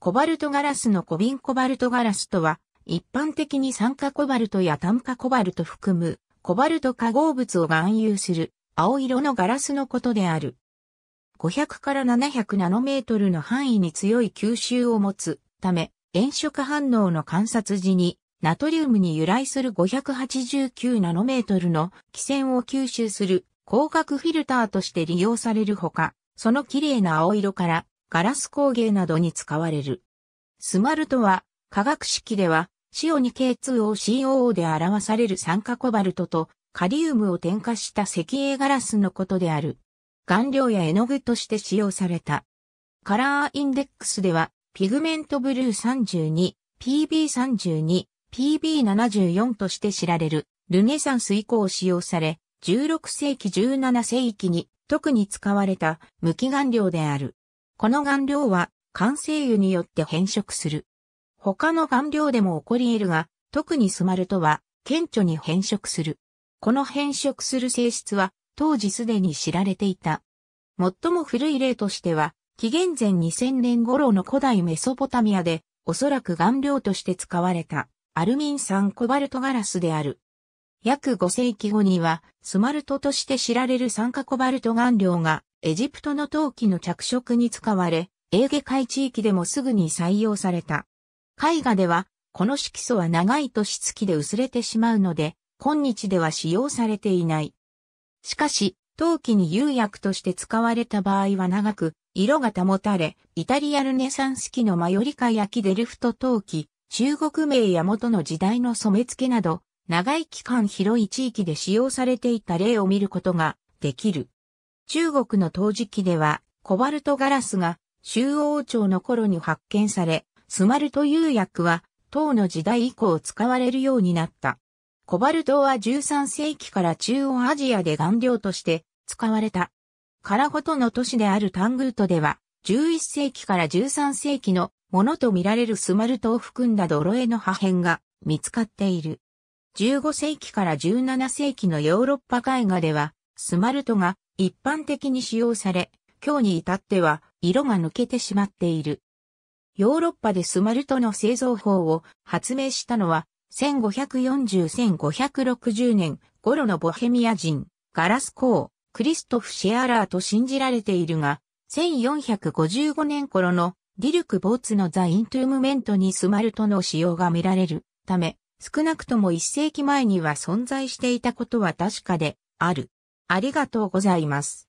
コバルトガラスのコビンコバルトガラスとは、一般的に酸化コバルトや炭化コバルト含む、コバルト化合物を含有する、青色のガラスのことである。500から700ナノメートルの範囲に強い吸収を持つため、炎色反応の観察時に、ナトリウムに由来する589ナノメートルの気線を吸収する光学フィルターとして利用されるほか、その綺麗な青色からガラス工芸などに使われる。スマルトは、化学式では、塩に K2OCOO で表される酸化コバルトとカリウムを添加した石英ガラスのことである。顔料や絵の具として使用された。カラーインデックスでは、ピグメントブルー32、PB32、PB74 として知られる、ルネサンス以降使用され、16世紀17世紀に特に使われた無機顔料である。この顔料は完成油によって変色する。他の顔料でも起こり得るが、特にスマルトは顕著に変色する。この変色する性質は当時すでに知られていた。最も古い例としては、紀元前2000年頃の古代メソポタミアで、おそらく顔料として使われた、アルミン酸コバルトガラスである。約5世紀後には、スマルトとして知られる酸化コバルト顔料が、エジプトの陶器の着色に使われ、エーゲ海地域でもすぐに採用された。絵画では、この色素は長い年月で薄れてしまうので、今日では使用されていない。しかし、陶器に釉薬として使われた場合は長く、色が保たれ、イタリアルネサンス期のマヨリカ焼きデルフト陶器、中国名や元の時代の染付など、長い期間広い地域で使用されていた例を見ることができる。中国の陶磁器では、コバルトガラスが周王朝の頃に発見され、スマルト釉薬は、唐の時代以降使われるようになった。コバルトは13世紀から中央アジアで顔料として使われた。カラゴトの都市であるタングートでは、11世紀から13世紀のものとみられるスマルトを含んだ泥絵の破片が見つかっている。15世紀から17世紀のヨーロッパ絵画では、スマルトが一般的に使用され、今日に至っては色が抜けてしまっている。ヨーロッパでスマルトの製造法を発明したのは、1540-1560年頃のボヘミア人、ガラスコー、クリストフ・シェアラーと信じられているが、1455年頃のディルク・ボーツのザ・イントゥームメントにスマルトの使用が見られるため、少なくとも一世紀前には存在していたことは確かである。ありがとうございます。